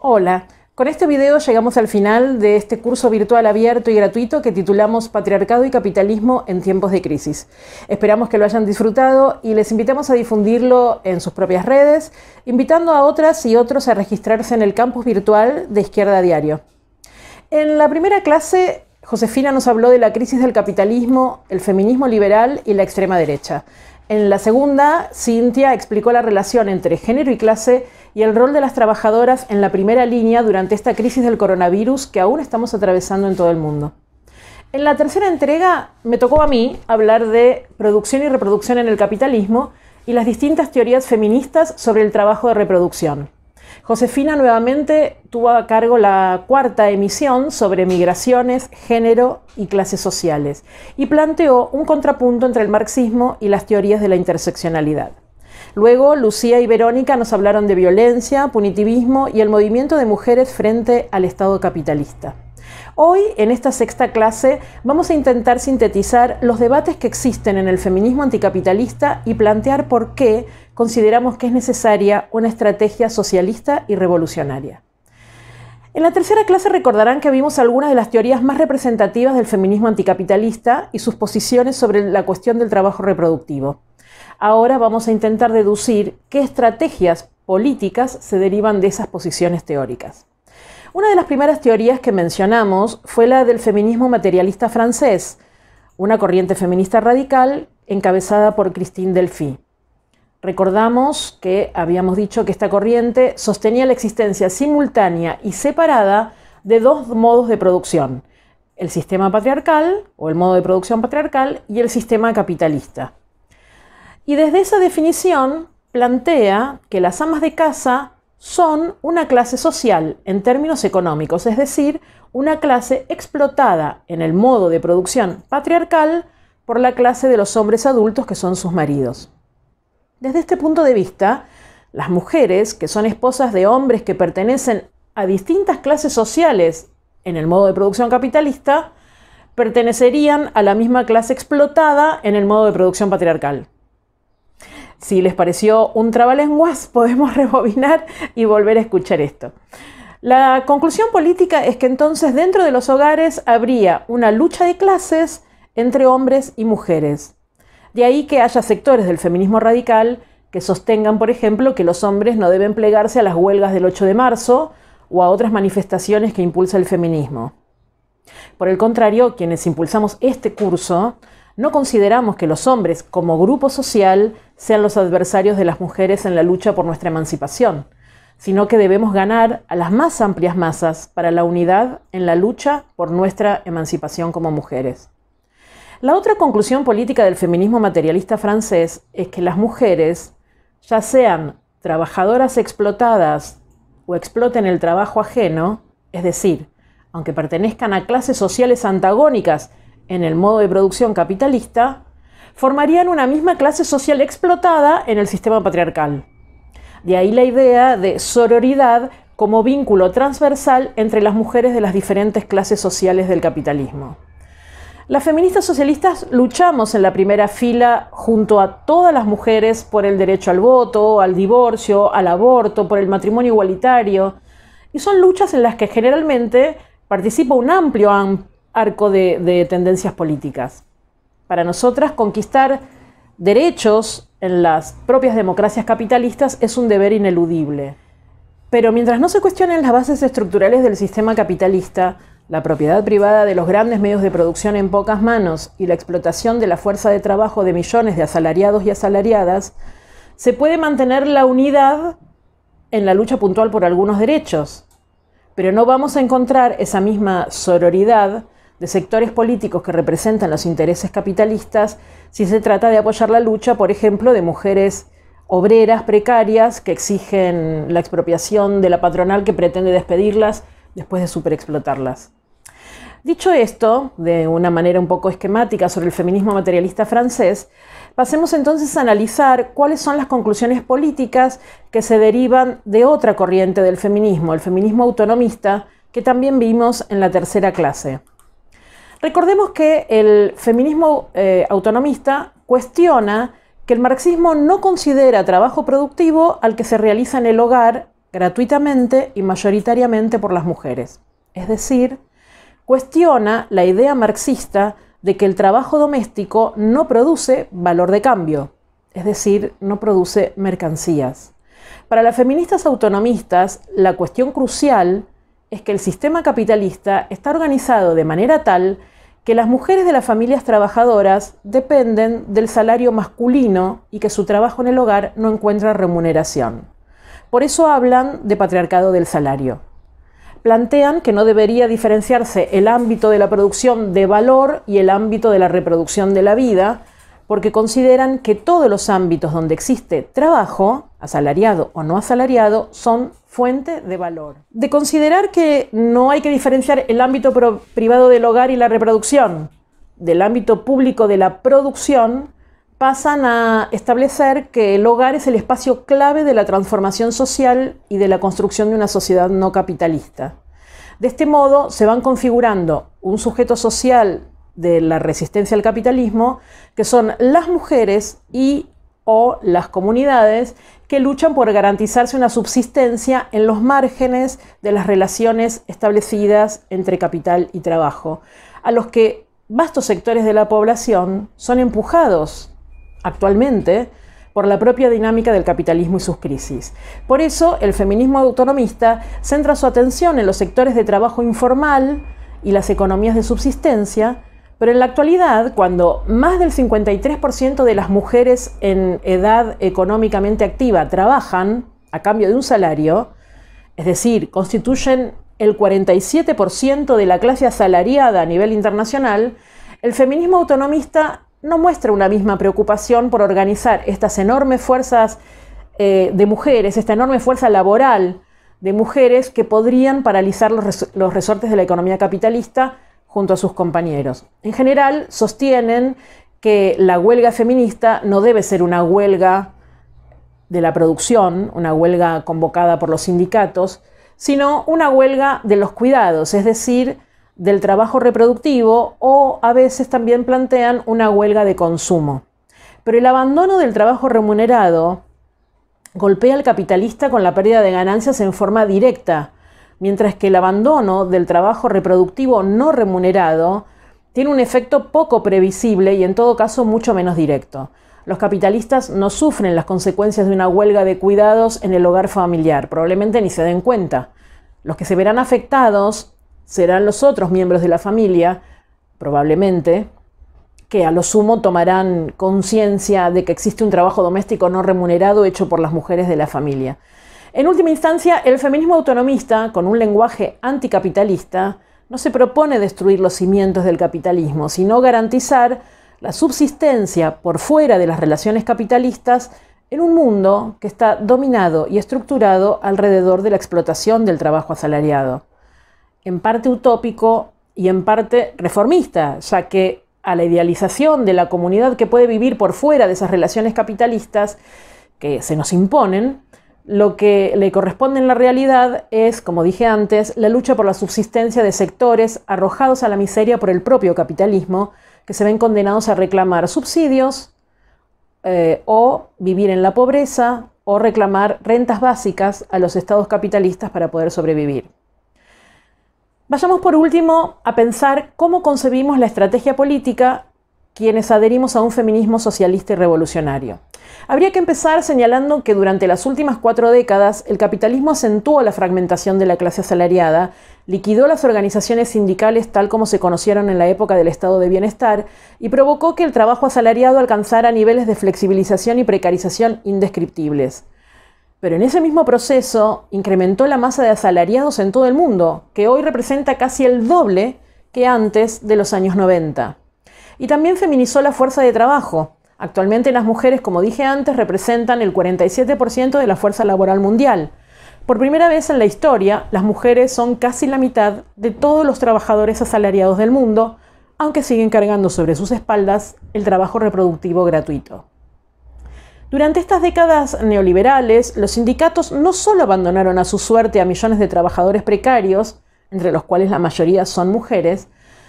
Hola, con este video llegamos al final de este curso virtual abierto y gratuito que titulamos Patriarcado y Capitalismo en tiempos de crisis. Esperamos que lo hayan disfrutado y les invitamos a difundirlo en sus propias redes, invitando a otras y otros a registrarse en el campus virtual de Izquierda Diario. En la primera clase Josefina nos habló de la crisis del capitalismo, el feminismo liberal y la extrema derecha. En la segunda, Cintia explicó la relación entre género y clase y el rol de las trabajadoras en la primera línea durante esta crisis del coronavirus que aún estamos atravesando en todo el mundo. En la tercera entrega me tocó a mí hablar de producción y reproducción en el capitalismo y las distintas teorías feministas sobre el trabajo de reproducción. Josefina nuevamente tuvo a cargo la cuarta emisión sobre migraciones, género y clases sociales y planteó un contrapunto entre el marxismo y las teorías de la interseccionalidad. Luego, Lucía y Verónica nos hablaron de violencia, punitivismo y el movimiento de mujeres frente al Estado capitalista. Hoy, en esta sexta clase, vamos a intentar sintetizar los debates que existen en el feminismo anticapitalista y plantear por qué consideramos que es necesaria una estrategia socialista y revolucionaria. En la tercera clase recordarán que vimos algunas de las teorías más representativas del feminismo anticapitalista y sus posiciones sobre la cuestión del trabajo reproductivo. Ahora vamos a intentar deducir qué estrategias políticas se derivan de esas posiciones teóricas. Una de las primeras teorías que mencionamos fue la del feminismo materialista francés, una corriente feminista radical encabezada por Christine Delphi. Recordamos que habíamos dicho que esta corriente sostenía la existencia simultánea y separada de dos modos de producción, el sistema patriarcal o el modo de producción patriarcal y el sistema capitalista. Y desde esa definición plantea que las amas de casa son una clase social en términos económicos, es decir, una clase explotada en el modo de producción patriarcal por la clase de los hombres adultos que son sus maridos. Desde este punto de vista, las mujeres, que son esposas de hombres que pertenecen a distintas clases sociales en el modo de producción capitalista, pertenecerían a la misma clase explotada en el modo de producción patriarcal. Si les pareció un trabalenguas, podemos rebobinar y volver a escuchar esto. La conclusión política es que entonces dentro de los hogares habría una lucha de clases entre hombres y mujeres. De ahí que haya sectores del feminismo radical que sostengan, por ejemplo, que los hombres no deben plegarse a las huelgas del 8 de marzo o a otras manifestaciones que impulsa el feminismo. Por el contrario, quienes impulsamos este curso, no consideramos que los hombres como grupo social sean los adversarios de las mujeres en la lucha por nuestra emancipación, sino que debemos ganar a las más amplias masas para la unidad en la lucha por nuestra emancipación como mujeres. La otra conclusión política del feminismo materialista francés es que las mujeres, ya sean trabajadoras explotadas o exploten el trabajo ajeno, es decir, aunque pertenezcan a clases sociales antagónicas en el modo de producción capitalista, formarían una misma clase social explotada en el sistema patriarcal. De ahí la idea de sororidad como vínculo transversal entre las mujeres de las diferentes clases sociales del capitalismo. Las feministas socialistas luchamos en la primera fila junto a todas las mujeres por el derecho al voto, al divorcio, al aborto, por el matrimonio igualitario. Y son luchas en las que generalmente participa un amplio arco de, tendencias políticas. Para nosotras, conquistar derechos en las propias democracias capitalistas es un deber ineludible. Pero mientras no se cuestionen las bases estructurales del sistema capitalista, la propiedad privada de los grandes medios de producción en pocas manos y la explotación de la fuerza de trabajo de millones de asalariados y asalariadas, se puede mantener la unidad en la lucha puntual por algunos derechos, pero no vamos a encontrar esa misma sororidad de sectores políticos que representan los intereses capitalistas si se trata de apoyar la lucha, por ejemplo, de mujeres obreras precarias que exigen la expropiación de la patronal que pretende despedirlas después de superexplotarlas. Dicho esto, de una manera un poco esquemática sobre el feminismo materialista francés, pasemos entonces a analizar cuáles son las conclusiones políticas que se derivan de otra corriente del feminismo, el feminismo autonomista, que también vimos en la tercera clase. Recordemos que el feminismo eh, autonomista cuestiona que el marxismo no considera trabajo productivo al que se realiza en el hogar gratuitamente y mayoritariamente por las mujeres. Es decir, cuestiona la idea marxista de que el trabajo doméstico no produce valor de cambio, es decir, no produce mercancías. Para las feministas autonomistas, la cuestión crucial es que el sistema capitalista está organizado de manera tal que las mujeres de las familias trabajadoras dependen del salario masculino y que su trabajo en el hogar no encuentra remuneración. Por eso hablan de patriarcado del salario. Plantean que no debería diferenciarse el ámbito de la producción de valor y el ámbito de la reproducción de la vida, porque consideran que todos los ámbitos donde existe trabajo, asalariado o no asalariado, son fuente de valor. De considerar que no hay que diferenciar el ámbito privado del hogar y la reproducción del ámbito público de la producción, pasan a establecer que el hogar es el espacio clave de la transformación social y de la construcción de una sociedad no capitalista. De este modo se van configurando un sujeto social de la resistencia al capitalismo, que son las mujeres y o las comunidades que luchan por garantizarse una subsistencia en los márgenes de las relaciones establecidas entre capital y trabajo, a los que vastos sectores de la población son empujados actualmente por la propia dinámica del capitalismo y sus crisis. Por eso, el feminismo autonomista centra su atención en los sectores de trabajo informal y las economías de subsistencia, pero en la actualidad, cuando más del 53% de las mujeres en edad económicamente activa trabajan a cambio de un salario, es decir, constituyen el 47% de la clase asalariada a nivel internacional, el feminismo autonomista no muestra una misma preocupación por organizar estas enormes fuerzas eh, de mujeres, esta enorme fuerza laboral de mujeres que podrían paralizar los, los resortes de la economía capitalista junto a sus compañeros. En general, sostienen que la huelga feminista no debe ser una huelga de la producción, una huelga convocada por los sindicatos, sino una huelga de los cuidados, es decir, del trabajo reproductivo o a veces también plantean una huelga de consumo. Pero el abandono del trabajo remunerado golpea al capitalista con la pérdida de ganancias en forma directa, mientras que el abandono del trabajo reproductivo no remunerado tiene un efecto poco previsible y en todo caso mucho menos directo. Los capitalistas no sufren las consecuencias de una huelga de cuidados en el hogar familiar, probablemente ni se den cuenta. Los que se verán afectados serán los otros miembros de la familia, probablemente, que a lo sumo tomarán conciencia de que existe un trabajo doméstico no remunerado hecho por las mujeres de la familia. En última instancia, el feminismo autonomista, con un lenguaje anticapitalista, no se propone destruir los cimientos del capitalismo, sino garantizar la subsistencia por fuera de las relaciones capitalistas en un mundo que está dominado y estructurado alrededor de la explotación del trabajo asalariado. En parte utópico y en parte reformista, ya que a la idealización de la comunidad que puede vivir por fuera de esas relaciones capitalistas que se nos imponen, lo que le corresponde en la realidad es, como dije antes, la lucha por la subsistencia de sectores arrojados a la miseria por el propio capitalismo, que se ven condenados a reclamar subsidios eh, o vivir en la pobreza o reclamar rentas básicas a los estados capitalistas para poder sobrevivir. Vayamos por último a pensar cómo concebimos la estrategia política quienes adherimos a un feminismo socialista y revolucionario. Habría que empezar señalando que durante las últimas cuatro décadas el capitalismo acentuó la fragmentación de la clase asalariada, liquidó las organizaciones sindicales tal como se conocieron en la época del estado de bienestar y provocó que el trabajo asalariado alcanzara niveles de flexibilización y precarización indescriptibles. Pero en ese mismo proceso incrementó la masa de asalariados en todo el mundo, que hoy representa casi el doble que antes de los años 90. Y también feminizó la fuerza de trabajo. Actualmente las mujeres, como dije antes, representan el 47% de la fuerza laboral mundial. Por primera vez en la historia, las mujeres son casi la mitad de todos los trabajadores asalariados del mundo, aunque siguen cargando sobre sus espaldas el trabajo reproductivo gratuito. Durante estas décadas neoliberales, los sindicatos no solo abandonaron a su suerte a millones de trabajadores precarios, entre los cuales la mayoría son mujeres,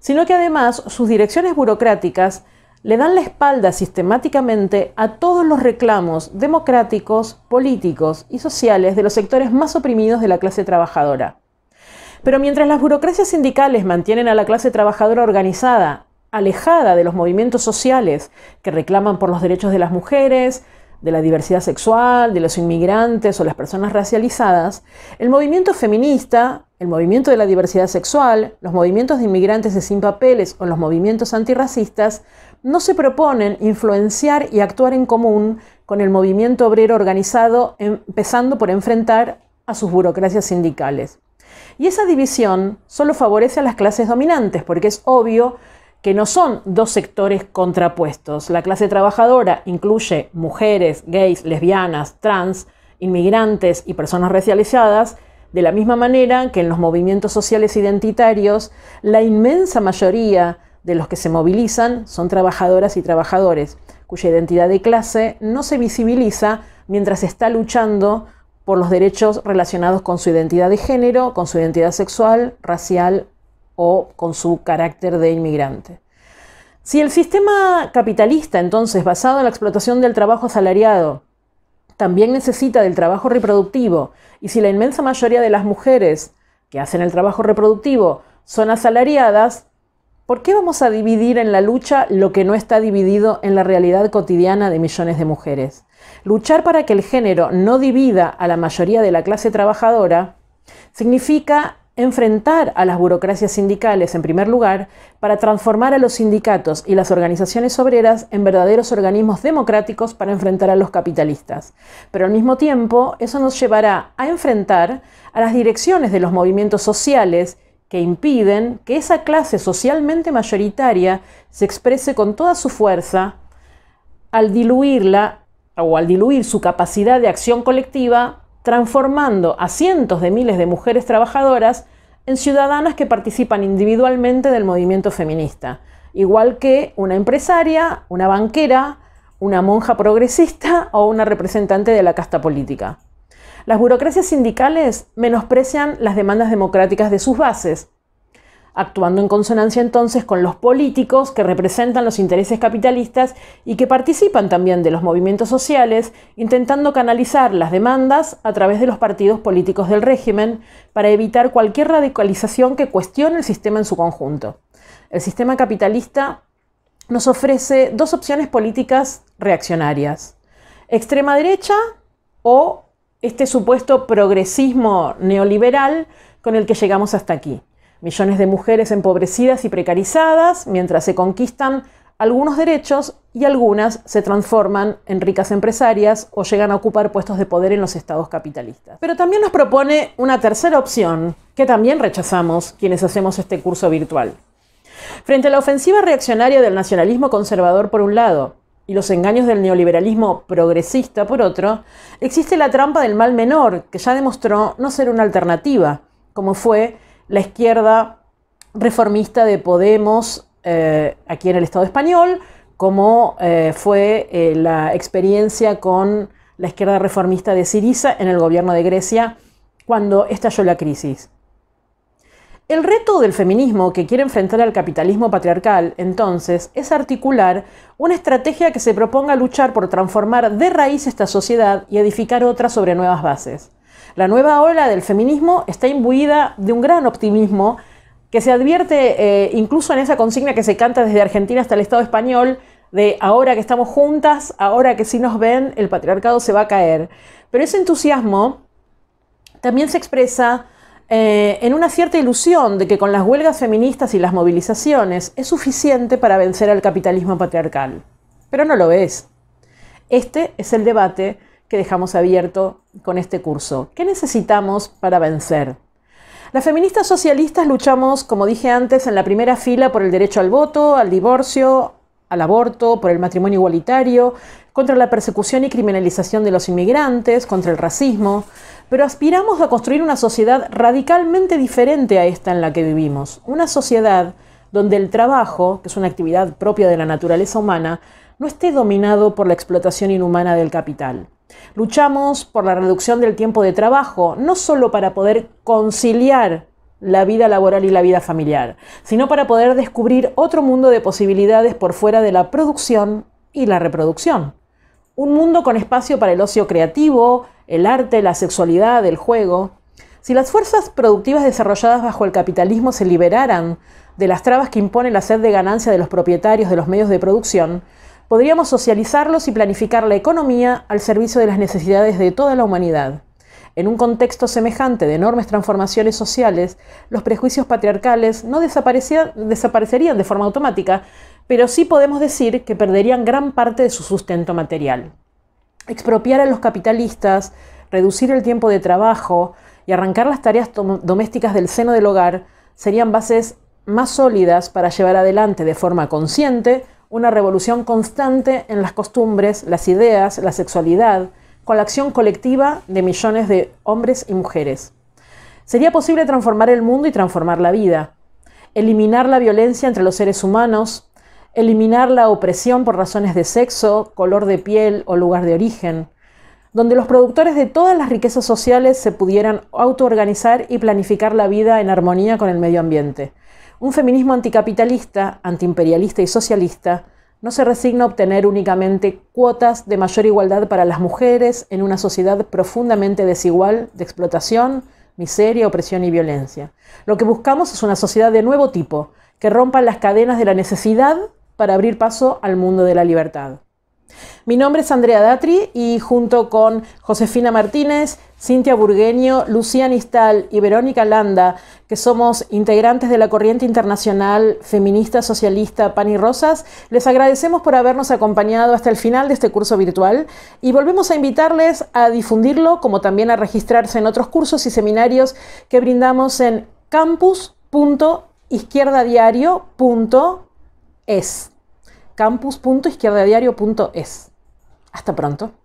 sino que además sus direcciones burocráticas le dan la espalda sistemáticamente a todos los reclamos democráticos, políticos y sociales de los sectores más oprimidos de la clase trabajadora. Pero mientras las burocracias sindicales mantienen a la clase trabajadora organizada, alejada de los movimientos sociales que reclaman por los derechos de las mujeres, de la diversidad sexual, de los inmigrantes o las personas racializadas, el movimiento feminista, el movimiento de la diversidad sexual, los movimientos de inmigrantes de sin papeles o los movimientos antirracistas no se proponen influenciar y actuar en común con el movimiento obrero organizado, empezando por enfrentar a sus burocracias sindicales. Y esa división solo favorece a las clases dominantes, porque es obvio que no son dos sectores contrapuestos. La clase trabajadora incluye mujeres, gays, lesbianas, trans, inmigrantes y personas racializadas, de la misma manera que en los movimientos sociales identitarios, la inmensa mayoría de los que se movilizan son trabajadoras y trabajadores, cuya identidad de clase no se visibiliza mientras está luchando por los derechos relacionados con su identidad de género, con su identidad sexual, racial o con su carácter de inmigrante. Si el sistema capitalista, entonces, basado en la explotación del trabajo asalariado, también necesita del trabajo reproductivo, y si la inmensa mayoría de las mujeres que hacen el trabajo reproductivo son asalariadas, ¿por qué vamos a dividir en la lucha lo que no está dividido en la realidad cotidiana de millones de mujeres? Luchar para que el género no divida a la mayoría de la clase trabajadora significa enfrentar a las burocracias sindicales en primer lugar para transformar a los sindicatos y las organizaciones obreras en verdaderos organismos democráticos para enfrentar a los capitalistas. Pero al mismo tiempo, eso nos llevará a enfrentar a las direcciones de los movimientos sociales que impiden que esa clase socialmente mayoritaria se exprese con toda su fuerza al diluirla o al diluir su capacidad de acción colectiva transformando a cientos de miles de mujeres trabajadoras en ciudadanas que participan individualmente del movimiento feminista, igual que una empresaria, una banquera, una monja progresista o una representante de la casta política. Las burocracias sindicales menosprecian las demandas democráticas de sus bases actuando en consonancia entonces con los políticos que representan los intereses capitalistas y que participan también de los movimientos sociales, intentando canalizar las demandas a través de los partidos políticos del régimen para evitar cualquier radicalización que cuestione el sistema en su conjunto. El sistema capitalista nos ofrece dos opciones políticas reaccionarias, extrema derecha o este supuesto progresismo neoliberal con el que llegamos hasta aquí millones de mujeres empobrecidas y precarizadas mientras se conquistan algunos derechos y algunas se transforman en ricas empresarias o llegan a ocupar puestos de poder en los estados capitalistas. Pero también nos propone una tercera opción que también rechazamos quienes hacemos este curso virtual. Frente a la ofensiva reaccionaria del nacionalismo conservador por un lado y los engaños del neoliberalismo progresista por otro, existe la trampa del mal menor que ya demostró no ser una alternativa, como fue la izquierda reformista de Podemos eh, aquí en el Estado español, como eh, fue eh, la experiencia con la izquierda reformista de Siriza en el gobierno de Grecia cuando estalló la crisis. El reto del feminismo que quiere enfrentar al capitalismo patriarcal, entonces, es articular una estrategia que se proponga luchar por transformar de raíz esta sociedad y edificar otra sobre nuevas bases. La nueva ola del feminismo está imbuida de un gran optimismo que se advierte eh, incluso en esa consigna que se canta desde Argentina hasta el Estado español de ahora que estamos juntas, ahora que sí nos ven, el patriarcado se va a caer. Pero ese entusiasmo también se expresa eh, en una cierta ilusión de que con las huelgas feministas y las movilizaciones es suficiente para vencer al capitalismo patriarcal. Pero no lo es. Este es el debate que dejamos abierto con este curso. ¿Qué necesitamos para vencer? Las feministas socialistas luchamos, como dije antes, en la primera fila por el derecho al voto, al divorcio, al aborto, por el matrimonio igualitario, contra la persecución y criminalización de los inmigrantes, contra el racismo, pero aspiramos a construir una sociedad radicalmente diferente a esta en la que vivimos, una sociedad donde el trabajo, que es una actividad propia de la naturaleza humana, no esté dominado por la explotación inhumana del capital. Luchamos por la reducción del tiempo de trabajo, no solo para poder conciliar la vida laboral y la vida familiar, sino para poder descubrir otro mundo de posibilidades por fuera de la producción y la reproducción. Un mundo con espacio para el ocio creativo, el arte, la sexualidad, el juego. Si las fuerzas productivas desarrolladas bajo el capitalismo se liberaran de las trabas que impone la sed de ganancia de los propietarios de los medios de producción, podríamos socializarlos y planificar la economía al servicio de las necesidades de toda la humanidad. En un contexto semejante de enormes transformaciones sociales, los prejuicios patriarcales no desaparecerían de forma automática, pero sí podemos decir que perderían gran parte de su sustento material. Expropiar a los capitalistas, reducir el tiempo de trabajo y arrancar las tareas domésticas del seno del hogar serían bases más sólidas para llevar adelante de forma consciente una revolución constante en las costumbres, las ideas, la sexualidad, con la acción colectiva de millones de hombres y mujeres. Sería posible transformar el mundo y transformar la vida, eliminar la violencia entre los seres humanos, eliminar la opresión por razones de sexo, color de piel o lugar de origen, donde los productores de todas las riquezas sociales se pudieran autoorganizar y planificar la vida en armonía con el medio ambiente. Un feminismo anticapitalista, antiimperialista y socialista no se resigna a obtener únicamente cuotas de mayor igualdad para las mujeres en una sociedad profundamente desigual de explotación, miseria, opresión y violencia. Lo que buscamos es una sociedad de nuevo tipo, que rompa las cadenas de la necesidad para abrir paso al mundo de la libertad. Mi nombre es Andrea Datri y junto con Josefina Martínez, Cintia Burgueño, Lucía Nistal y Verónica Landa, que somos integrantes de la corriente internacional feminista socialista Pan y Rosas, les agradecemos por habernos acompañado hasta el final de este curso virtual y volvemos a invitarles a difundirlo, como también a registrarse en otros cursos y seminarios que brindamos en campus.izquierdadiario.es campus.izquierdadiario.es. Hasta pronto.